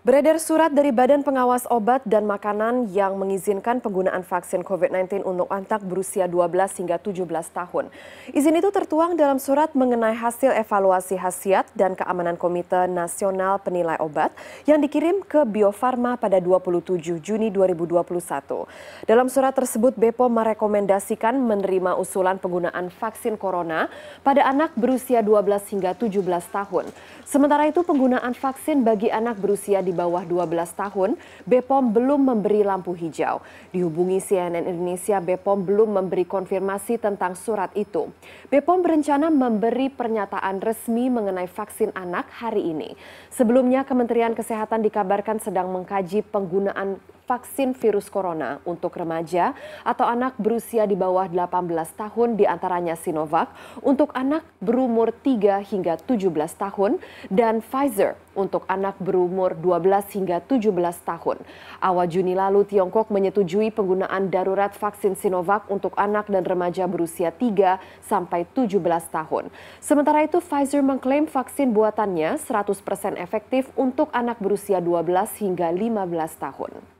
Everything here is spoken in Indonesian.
Beredar surat dari Badan Pengawas Obat dan Makanan yang mengizinkan penggunaan vaksin COVID-19 untuk anak berusia 12 hingga 17 tahun. Izin itu tertuang dalam surat mengenai hasil evaluasi khasiat dan keamanan Komite Nasional Penilai Obat yang dikirim ke Bio Farma pada 27 Juni 2021. Dalam surat tersebut, Bepo merekomendasikan menerima usulan penggunaan vaksin corona pada anak berusia 12 hingga 17 tahun. Sementara itu, penggunaan vaksin bagi anak berusia di di bawah 12 tahun, BPOM belum memberi lampu hijau. Dihubungi CNN Indonesia, BPOM belum memberi konfirmasi tentang surat itu. BPOM berencana memberi pernyataan resmi mengenai vaksin anak hari ini. Sebelumnya, Kementerian Kesehatan dikabarkan sedang mengkaji penggunaan vaksin virus corona untuk remaja atau anak berusia di bawah 18 tahun diantaranya Sinovac, untuk anak berumur 3 hingga 17 tahun, dan Pfizer untuk anak berumur 12 hingga 17 tahun. Awal Juni lalu, Tiongkok menyetujui penggunaan darurat vaksin Sinovac untuk anak dan remaja berusia 3 sampai 17 tahun. Sementara itu, Pfizer mengklaim vaksin buatannya 100% efektif untuk anak berusia 12 hingga 15 tahun.